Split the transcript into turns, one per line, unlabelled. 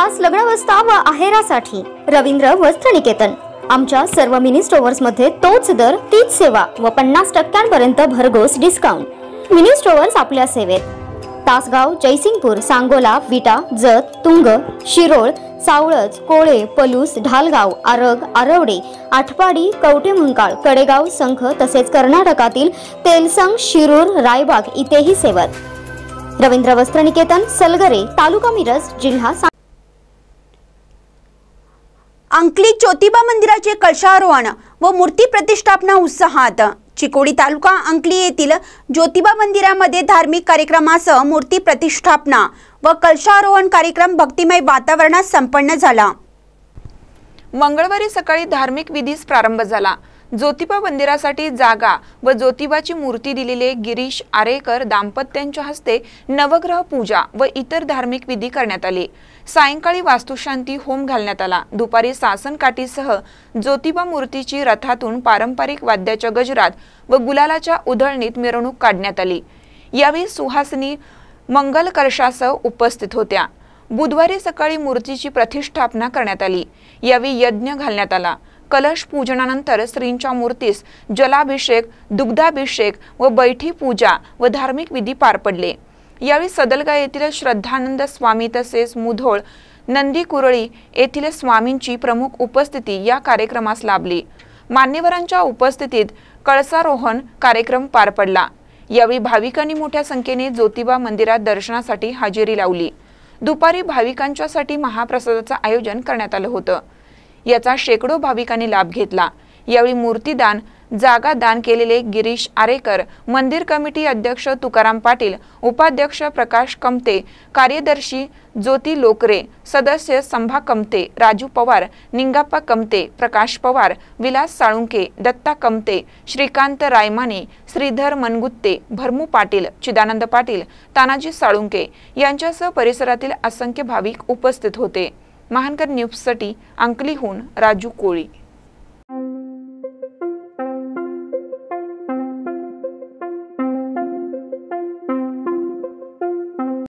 खास लग्नावस्था व आहेरासाठी रवींद्र वस्त्र निकेतन आमच्या सर्व मिनी स्टोअर्स मध्ये तोच दर तीच सेवा व पन्नास टक्क्यांपर्यंत भरघोस डिस्काउंट मिनी स्टोअर्स आपल्या सेवेत तासगाव जयसिंगपूर सांगोला विटा जत तुंग शिरोळ सावळज कोळे पलूस ढालगाव आरग आरवडे आठपाडी कवटे मुंकाळ कडेगाव संख तसेच कर्नाटकातील तेलसंग शिरूर रायबाग इथेही सेवत रवींद्र वस्त्रनिकेतन सलगरे तालुका मिरज जिल्हा अंकली ज्योतिबा मंदिराचे कलशारोहण
व मूर्ती प्रतिष्ठापना उत्साहात चिकोडी तालुका अंकली येथील ज्योतिबा मंदिरामध्ये धार्मिक कार्यक्रमासह मूर्ती प्रतिष्ठापना व कलशारोहण कार्यक्रम भक्तिमय वातावरणात संपन्न झाला
मंगळवारी सकाळी धार्मिक विधीस प्रारंभ झाला ज्योतिबा मंदिरासाठी जागा व ज्योतिबाची मूर्ती दिलेले गिरीश आरेकर दाम्पत्यांच्या हस्ते नवग्रह पूजा व इतर धार्मिक विधी करण्यात आले सायंकाळी वास्तुशांती होम घालण्यात आला दुपारी सासनकाठीसह ज्योतिबा मूर्तीची रथातून पारंपरिक वाद्याच्या गजरात व गुलालाच्या उधळणीत मिरवणूक काढण्यात आली यावेळी सुहासनी मंगलकर्षासह उपस्थित होत्या बुधवारी सकाळी मूर्तीची प्रतिष्ठापना करण्यात आली यावेळी यज्ञ घालण्यात आला कलश पूजनानंतर स्त्रींच्या मूर्तीस जलाभिषेक दुग्धाभिषेक व बैठी पूजा व धार्मिक विधी पार पडले यावेळी सदलगा येथील श्रद्धानंद स्वामी तसेच मुधोळ नंदी कुरळी येथील स्वामींची प्रमुख उपस्थिती या कार्यक्रमास लाभली मान्यवरांच्या उपस्थितीत कळसारोहण कार्यक्रम पार पडला यावेळी भाविकांनी मोठ्या संख्येने ज्योतिबा मंदिरात दर्शनासाठी हजेरी लावली दुपारी भाविकांच्यासाठी महाप्रसादाचं आयोजन करण्यात आलं होतं याचा शेकडो भाविकांनी लाभ घेतला यावेळी मूर्तीदान जागा दान केलेले गिरीश आरेकर मंदिर कमिटी अध्यक्ष तुकाराम पाटील उपाध्यक्ष प्रकाश कमते कार्यदर्शी ज्योती लोकरे सदस्य संभा कमते राजू पवार निंगाप्पा कमते प्रकाश पवार विलास साळुंके दत्ता कमते श्रीकांत रायमाने श्रीधर मनगुत्ते भरमू पाटील चिदानंद पाटील तानाजी साळुंके यांच्यासह परिसरातील असंख्य भाविक उपस्थित होते महानकर न्यूजसाठी अंकलीहून राजू कोळी